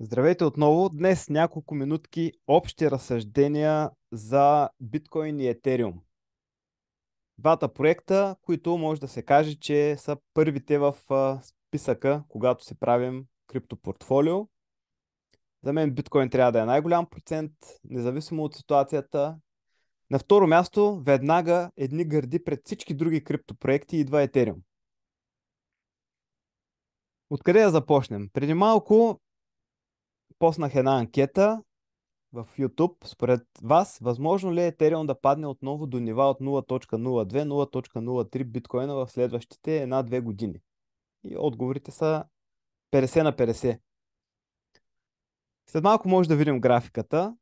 Здравейте отново. Днес няколко минутки общи разсъждения за биткоин и етериум. Двата проекта, които може да се каже, че са първите в списъка, когато си правим криптопортфолио. За мен биткоин трябва да е най-голям процент, независимо от ситуацията. На второ място, веднага едни гърди пред всички други криптопроекти идва етериум. Откъде да започнем? Преди малко поснах една анкета в YouTube. Според вас, възможно ли е Ethereum да падне отново до нива от 0.02-0.03 биткоина в следващите една-две години? И отговорите са 50 на 50. След малко може да видим графиката.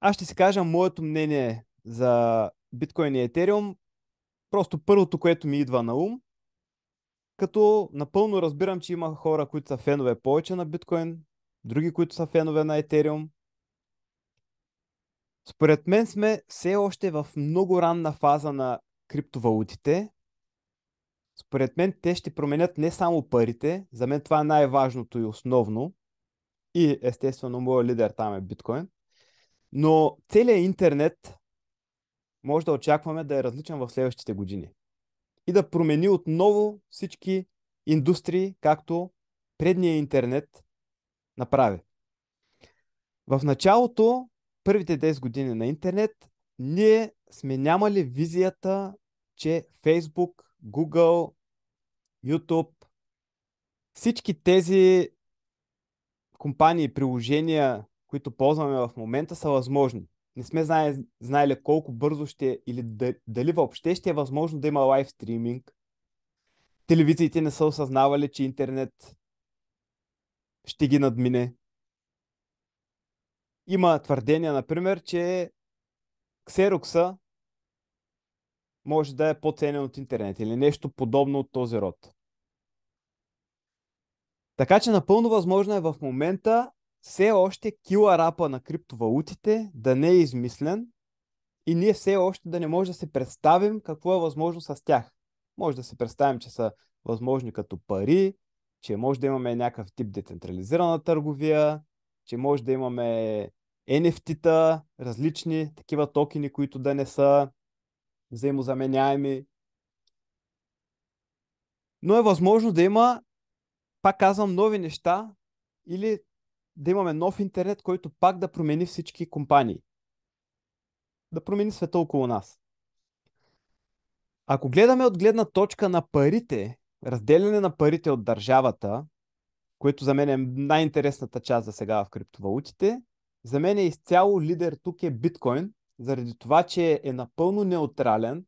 Аз ще си кажа моето мнение за биткоин и етериум. Просто първото, което ми идва на ум. Като напълно разбирам, че има хора, които са фенове повече на биткоин, други, които са фенове на Етериум. Според мен сме все още в много ранна фаза на криптовалутите. Според мен те ще променят не само парите, за мен това е най-важното и основно. И естествено, моят лидер там е биткоин. Но целият интернет може да очакваме да е различен в следващите години и да промени отново всички индустрии, както предния интернет направи. В началото, първите 10 години на интернет, ние сме нямали визията, че Facebook, Google, YouTube, всички тези компании и приложения, които ползваме в момента, са възможни не сме знае, знаели колко бързо ще или дали въобще ще е възможно да има лайв стриминг. Телевизиите не са осъзнавали, че интернет ще ги надмине. Има твърдения, например, че ксерокса може да е по-ценен от интернет или нещо подобно от този род. Така че напълно възможно е в момента все още кила рапа на криптовалутите да не е измислен и ние все още да не може да се представим какво е възможно с тях. Може да се представим, че са възможни като пари, че може да имаме някакъв тип децентрализирана търговия, че може да имаме NFT-та, различни такива токени, които да не са взаимозаменяеми. Но е възможно да има, пак казвам, нови неща или да имаме нов интернет, който пак да промени всички компании. Да промени света около нас. Ако гледаме от гледна точка на парите, разделяне на парите от държавата, което за мен е най-интересната част за сега в криптовалутите, за мен е изцяло лидер тук е биткоин, заради това, че е напълно неутрален,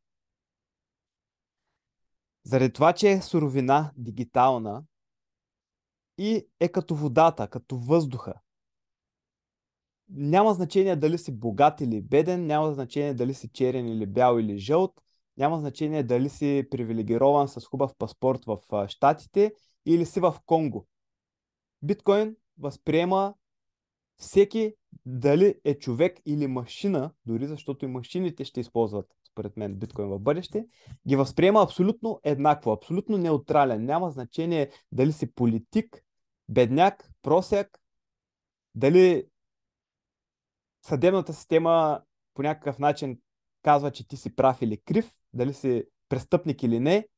заради това, че е суровина дигитална, и е като водата, като въздуха. Няма значение дали си богат или беден, няма значение дали си черен или бял или жълт, няма значение дали си привилегирован с хубав паспорт в Штатите или си в Конго. Биткоин възприема всеки дали е човек или машина, дори защото и машините ще използват, според мен, биткоин в бъдеще, ги възприема абсолютно еднакво, абсолютно неутрален. Няма значение дали си политик, бедняк, просяк, дали съдебната система по някакъв начин казва, че ти си прав или крив, дали си престъпник или не,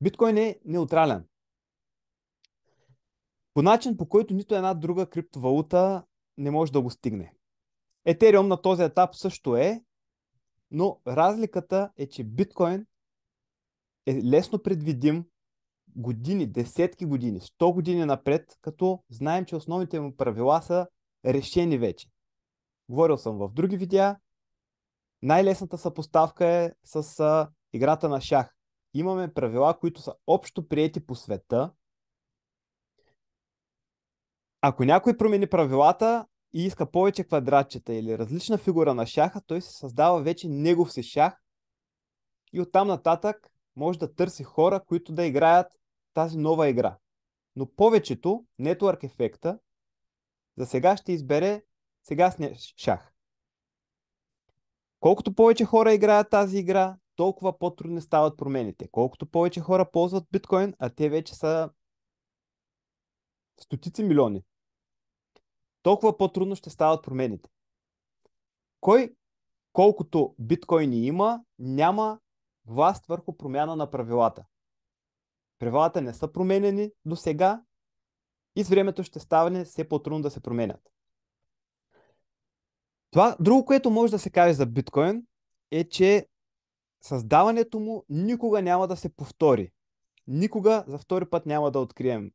биткоин е неутрален. По начин, по който нито една друга криптовалута не може да го стигне. Етериум на този етап също е, но разликата е, че биткоин е лесно предвидим, години, десетки години, 100 години напред, като знаем, че основните му правила са решени вече. Говорил съм в други видеа. Най-лесната съпоставка е с а, играта на шах. Имаме правила, които са общо приети по света. Ако някой промени правилата и иска повече квадратчета или различна фигура на шаха, той се създава вече негов си шах и оттам нататък може да търси хора, които да играят тази нова игра. Но повечето, Network ефекта, за сега ще избере сега шах. Колкото повече хора играят тази игра, толкова по-трудни стават промените. Колкото повече хора ползват биткоин, а те вече са стотици милиони, толкова по-трудно ще стават промените. Кой колкото биткоини има, няма власт върху промяна на правилата. Правилата не са променени до сега и с времето ще ставане все по-трудно да се променят. Това, друго, което може да се каже за биткоин, е, че създаването му никога няма да се повтори. Никога за втори път няма да открием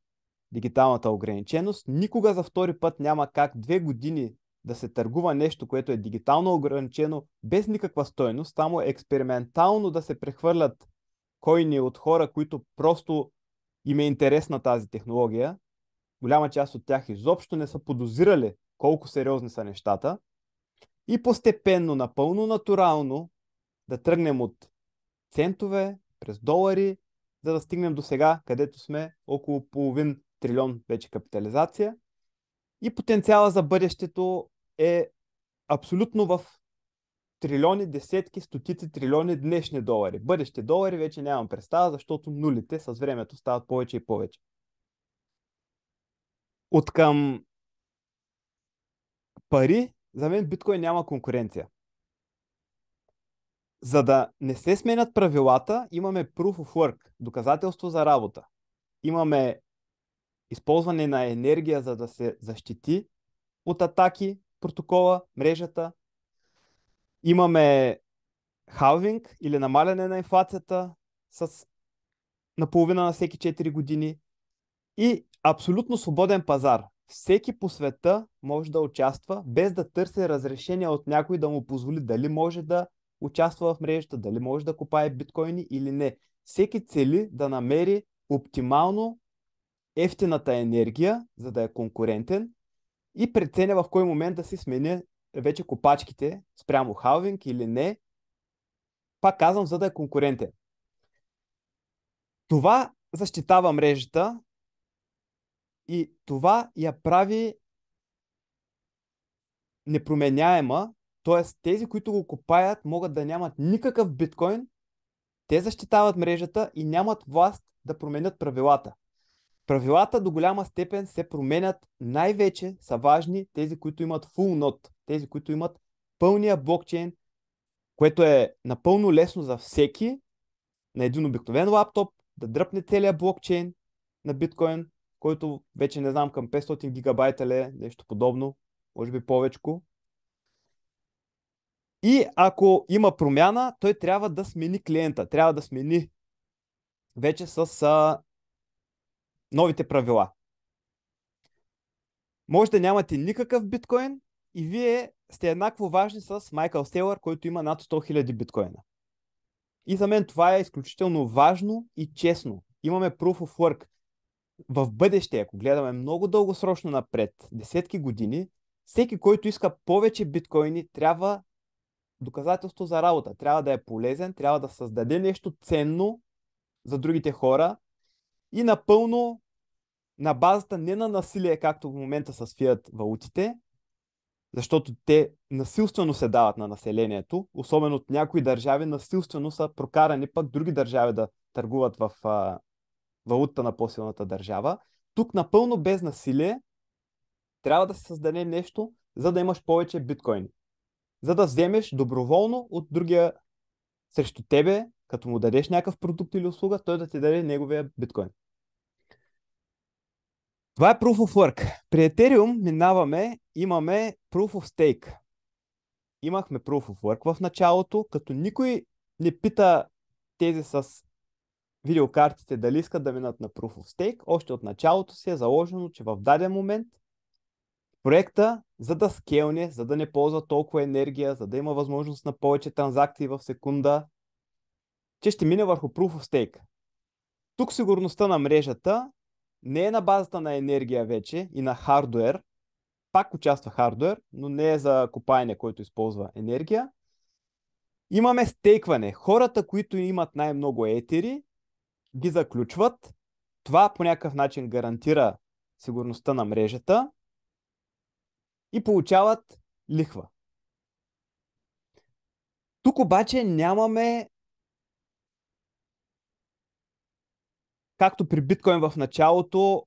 дигиталната ограниченост. Никога за втори път няма как две години да се търгува нещо, което е дигитално ограничено, без никаква стойност, само експериментално да се прехвърлят койни от хора, които просто им е интересна тази технология. Голяма част от тях изобщо не са подозирали колко сериозни са нещата. И постепенно, напълно натурално, да тръгнем от центове през долари, за да стигнем до сега, където сме около половин трилион вече капитализация. И потенциала за бъдещето е абсолютно в трилиони, десетки, стотици трилиони днешни долари. Бъдещи долари вече нямам представа, защото нулите с времето стават повече и повече. От към пари, за мен биткоин няма конкуренция. За да не се сменят правилата, имаме proof of work, доказателство за работа. Имаме използване на енергия, за да се защити от атаки, протокола, мрежата. Имаме халвинг или намаляне на инфлацията с наполовина на всеки 4 години и абсолютно свободен пазар. Всеки по света може да участва, без да търси разрешение от някой да му позволи дали може да участва в мрежата, дали може да купае биткоини или не. Всеки цели да намери оптимално ефтината енергия, за да е конкурентен и преценя в кой момент да си сменя вече копачките спрямо халвинг или не. Пак казвам, за да е конкурентен. Това защитава мрежата и това я прави непроменяема, т.е. тези, които го копаят, могат да нямат никакъв биткоин, те защитават мрежата и нямат власт да променят правилата. Правилата до голяма степен се променят. Най-вече са важни тези, които имат full node, тези, които имат пълния блокчейн, което е напълно лесно за всеки на един обикновен лаптоп да дръпне целият блокчейн на биткоин, който вече не знам към 500 гигабайта ли е, нещо подобно, може би повечко. И ако има промяна, той трябва да смени клиента, трябва да смени вече с а, новите правила. Може да нямате никакъв биткоин и вие сте еднакво важни с Майкъл Селър, който има над 100 000 биткоина. И за мен това е изключително важно и честно. Имаме proof of work. В бъдеще, ако гледаме много дългосрочно напред, десетки години, всеки, който иска повече биткоини, трябва доказателство за работа. Трябва да е полезен, трябва да създаде нещо ценно за другите хора и напълно на базата не на насилие, както в момента се свият валутите, защото те насилствено се дават на населението, особено от някои държави насилствено са прокарани пък други държави да търгуват в а, валутата на по-силната държава. Тук напълно без насилие трябва да се създаде нещо, за да имаш повече биткоини. За да вземеш доброволно от другия срещу тебе, като му дадеш някакъв продукт или услуга, той да ти даде неговия биткоин. Това е Proof of Work. При Ethereum минаваме, имаме Proof of Stake. Имахме Proof of Work в началото, като никой не пита тези с видеокартите дали искат да минат на Proof of Stake. Още от началото си е заложено, че в даден момент проекта, за да скелне, за да не ползва толкова енергия, за да има възможност на повече транзакции в секунда, че ще мине върху Proof of Stake. Тук сигурността на мрежата не е на базата на енергия вече и на хардуер. Пак участва хардуер, но не е за копаене, който използва енергия. Имаме стейкване. Хората, които имат най-много етери, ги заключват. Това по някакъв начин гарантира сигурността на мрежата и получават лихва. Тук обаче нямаме както при биткоин в началото,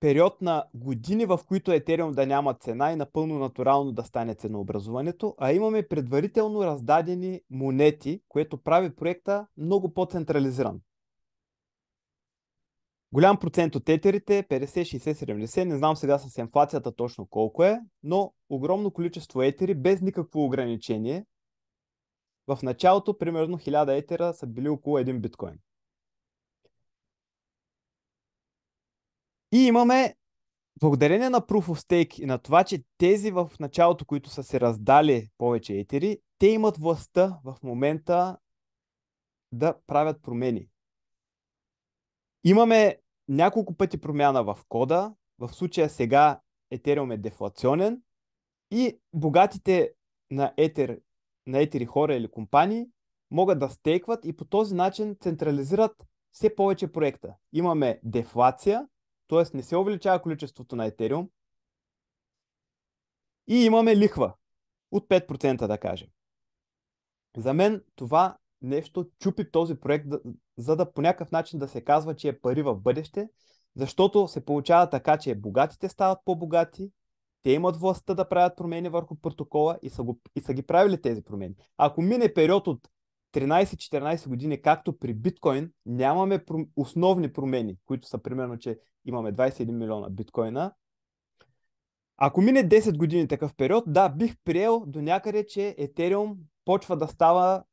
период на години, в които Етериум да няма цена и напълно натурално да стане ценообразуването, а имаме предварително раздадени монети, което прави проекта много по-централизиран. Голям процент от етерите, 50, 60, 70, не знам сега с инфлацията точно колко е, но огромно количество етери без никакво ограничение. В началото примерно 1000 етера са били около 1 биткоин. И имаме, благодарение на Proof of Stake и на това, че тези в началото, които са се раздали повече етери, те имат властта в момента да правят промени. Имаме няколко пъти промяна в кода. В случая сега Ethereum е дефлационен и богатите на Етер, на етери хора или компании могат да стейкват и по този начин централизират все повече проекта. Имаме дефлация, т.е. не се увеличава количеството на Ethereum. И имаме лихва от 5%, да кажем. За мен това нещо чупи този проект, за да по някакъв начин да се казва, че е пари в бъдеще, защото се получава така, че богатите стават по-богати, те имат властта да правят промени върху протокола и са, го, и са ги правили тези промени. Ако мине период от 13-14 години, както при биткоин, нямаме основни промени, които са примерно, че имаме 21 милиона биткоина. Ако мине 10 години такъв период, да, бих приел до някъде, че Етериум почва да става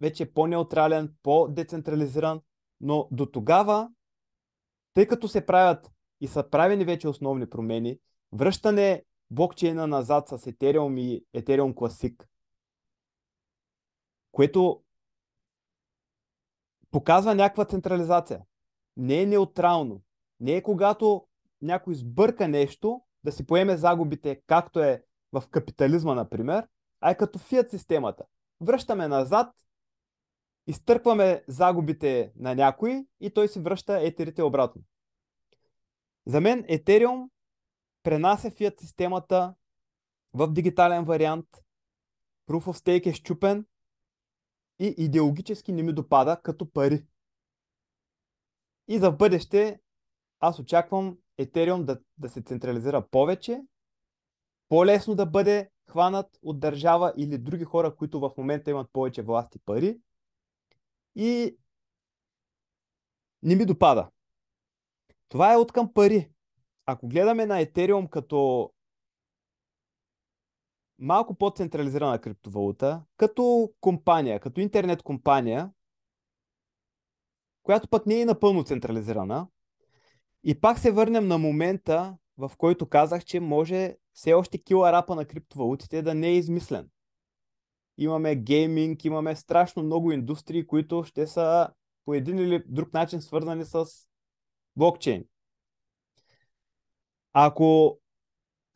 вече по-неутрален, по-децентрализиран, но до тогава, тъй като се правят и са правени вече основни промени, връщане блокчейна назад с Ethereum и Ethereum Classic, което показва някаква централизация. Не е неутрално. Не е когато някой сбърка нещо, да си поеме загубите, както е в капитализма, например, а е като фият системата. Връщаме назад, изтърпваме загубите на някой и той си връща етерите обратно. За мен Етериум пренася фият системата в дигитален вариант. Proof of Stake е щупен, и идеологически не ми допада като пари. И за бъдеще аз очаквам Етериум да, да се централизира повече, по-лесно да бъде хванат от държава или други хора, които в момента имат повече власти пари. И не ми допада. Това е от към пари. Ако гледаме на Етериум като малко по-централизирана криптовалута, като компания, като интернет компания, която пък не е напълно централизирана. И пак се върнем на момента, в който казах, че може все още рапа на криптовалутите да не е измислен. Имаме гейминг, имаме страшно много индустрии, които ще са по един или друг начин свързани с блокчейн. Ако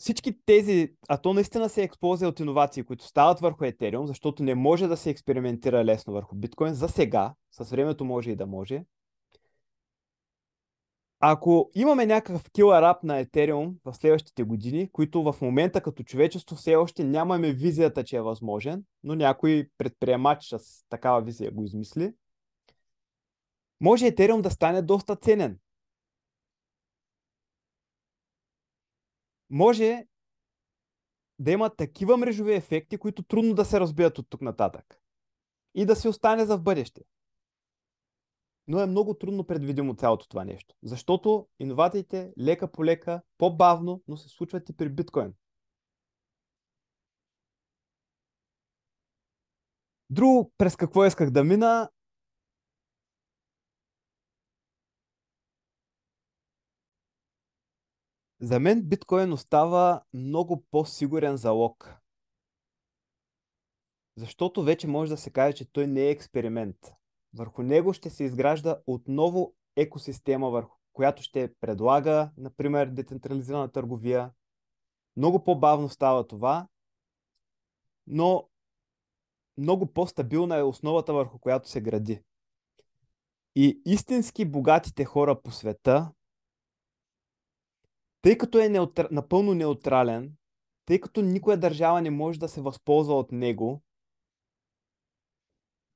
всички тези, а то наистина се експлозия от иновации, които стават върху Ethereum, защото не може да се експериментира лесно върху биткоин за сега, с времето може и да може. Ако имаме някакъв killer app на Ethereum в следващите години, които в момента като човечество все още нямаме визията, че е възможен, но някой предприемач с такава визия го измисли, може Ethereum да стане доста ценен. може да има такива мрежови ефекти, които трудно да се разбият от тук нататък. И да се остане за в бъдеще. Но е много трудно предвидимо цялото това нещо. Защото иноватите лека по лека, по-бавно, но се случват и при биткоин. Друго, през какво исках да мина, За мен биткоин остава много по-сигурен залог. Защото вече може да се каже, че той не е експеримент. Върху него ще се изгражда отново екосистема, върху която ще предлага, например, децентрализирана търговия. Много по-бавно става това, но много по-стабилна е основата, върху която се гради. И истински богатите хора по света, тъй като е неутр... напълно неутрален, тъй като никоя държава не може да се възползва от него,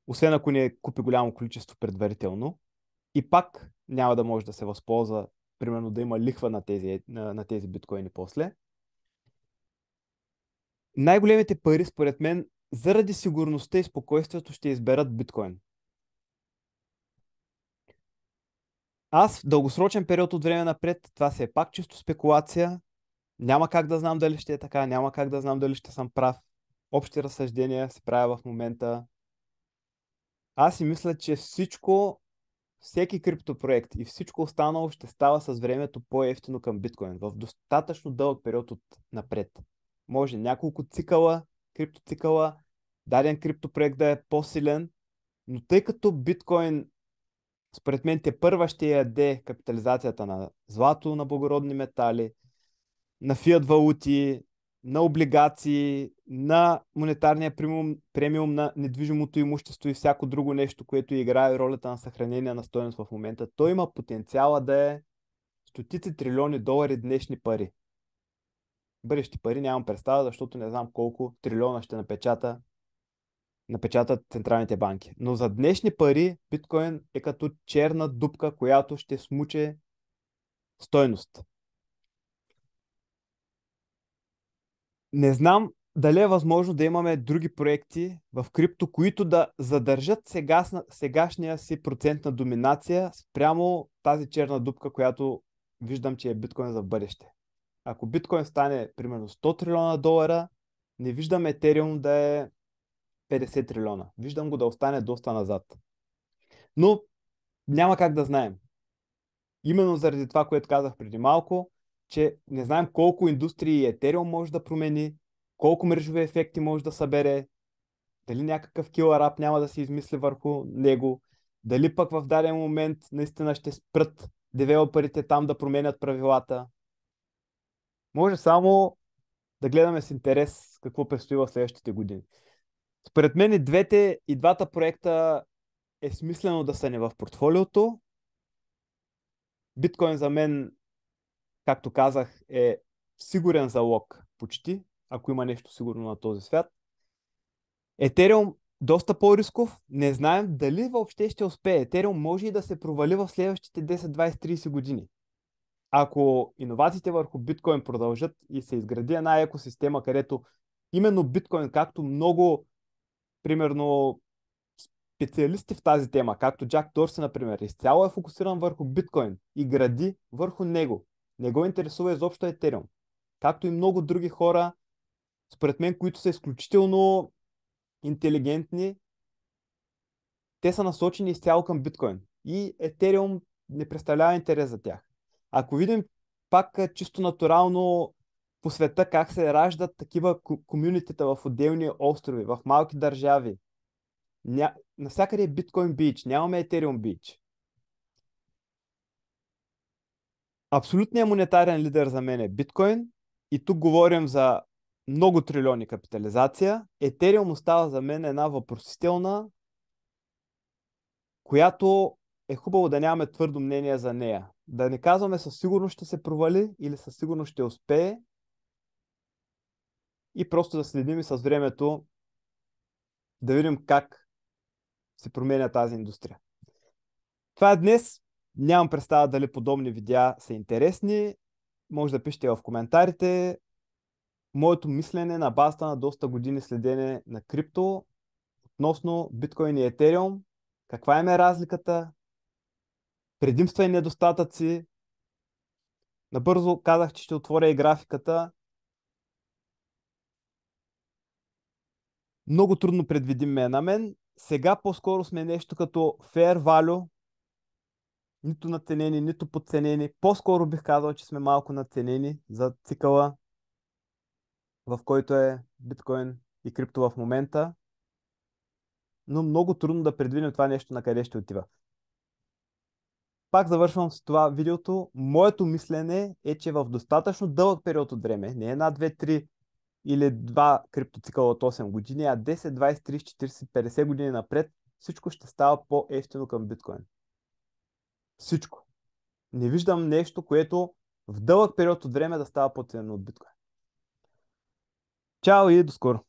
освен ако не купи голямо количество предварително, и пак няма да може да се възползва, примерно да има лихва на тези, на, на тези биткоини после. Най-големите пари, според мен, заради сигурността и спокойствието ще изберат биткоин. Аз в дългосрочен период от време напред, това се е пак чисто спекулация. Няма как да знам дали ще е така, няма как да знам дали ще съм прав. Общи разсъждения се правя в момента. Аз си мисля, че всичко, всеки криптопроект и всичко останало ще става с времето по-ефтино към биткоин в достатъчно дълъг период от напред. Може няколко цикъла, криптоцикъла, даден криптопроект да е по-силен, но тъй като биткоин според мен те първа ще яде капитализацията на злато, на благородни метали, на фиат валути, на облигации, на монетарния премиум, премиум на недвижимото имущество и всяко друго нещо, което играе ролята на съхранение на стоеност в момента. Той има потенциала да е стотици трилиони долари днешни пари. Бъдещи пари нямам представа, защото не знам колко трилиона ще напечата напечатат централните банки. Но за днешни пари биткоин е като черна дупка, която ще смуче стойност. Не знам дали е възможно да имаме други проекти в крипто, които да задържат сегасна, сегашния си процент на доминация спрямо тази черна дупка, която виждам, че е биткоин за бъдеще. Ако биткоин стане примерно 100 трилиона долара, не виждам Етериум да е 50 трилиона. Виждам го да остане доста назад. Но няма как да знаем. Именно заради това, което казах преди малко, че не знаем колко индустрии Етериум може да промени, колко мрежови ефекти може да събере, дали някакъв килър ап няма да се измисли върху него, дали пък в даден момент наистина ще спрат девелоперите там да променят правилата. Може само да гледаме с интерес какво предстои в следващите години. Според мен и двете, и двата проекта е смислено да са не в портфолиото. Биткоин за мен, както казах, е сигурен залог почти, ако има нещо сигурно на този свят. Етериум доста по-рисков. Не знаем дали въобще ще успее. Етериум може и да се провали в следващите 10, 20, 30 години. Ако иновациите върху биткоин продължат и се изгради една екосистема, където именно биткоин, както много примерно, специалисти в тази тема, както Джак Дорси, например, изцяло е фокусиран върху биткоин и гради върху него. Не го интересува изобщо Етериум. Както и много други хора, според мен, които са изключително интелигентни, те са насочени изцяло към биткоин. И Етериум не представлява интерес за тях. Ако видим пак чисто натурално по света как се раждат такива комюнитита в отделни острови, в малки държави. Ня... Навсякъде е биткоин бич, нямаме етериум бич. Абсолютният монетарен лидер за мен е биткоин и тук говорим за много трилиони капитализация. Етериум остава за мен една въпросителна, която е хубаво да нямаме твърдо мнение за нея. Да не казваме със сигурност ще се провали или със сигурност ще успее, и просто да следим и с времето да видим как се променя тази индустрия. Това е днес. Нямам представа дали подобни видеа са интересни. Може да пишете в коментарите. Моето мислене на базата на доста години следене на крипто относно биткоин и етериум. Каква им е разликата? Предимства и недостатъци. Набързо казах, че ще отворя и графиката. много трудно предвидим мен. На мен сега по-скоро сме нещо като fair value, нито наценени, нито подценени. По-скоро бих казал, че сме малко наценени за цикъла, в който е биткоин и крипто в момента. Но много трудно да предвидим това нещо на къде ще отива. Пак завършвам с това видеото. Моето мислене е, че в достатъчно дълъг период от време, не една, две, три или два криптоцикъла от 8 години, а 10, 20, 30, 40, 50 години напред всичко ще става по-ефтино към биткоин. Всичко. Не виждам нещо, което в дълъг период от време да става по-ценно от биткоин. Чао и до скоро!